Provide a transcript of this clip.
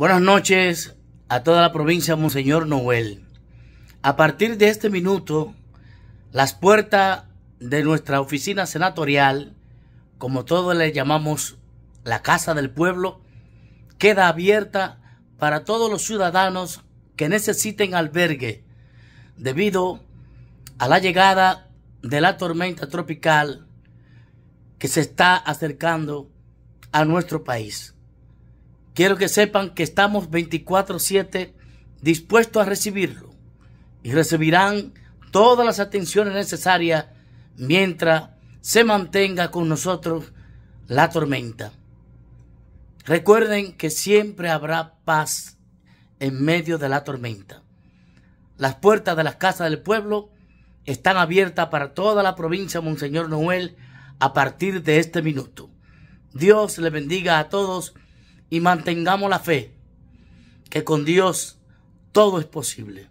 Buenas noches a toda la provincia, Monseñor Noel. A partir de este minuto, las puertas de nuestra oficina senatorial, como todos le llamamos la Casa del Pueblo, queda abierta para todos los ciudadanos que necesiten albergue debido a la llegada de la tormenta tropical que se está acercando a nuestro país. Quiero que sepan que estamos 24/7 dispuestos a recibirlo y recibirán todas las atenciones necesarias mientras se mantenga con nosotros la tormenta. Recuerden que siempre habrá paz en medio de la tormenta. Las puertas de las casas del pueblo están abiertas para toda la provincia, Monseñor Noel, a partir de este minuto. Dios le bendiga a todos y mantengamos la fe, que con Dios todo es posible.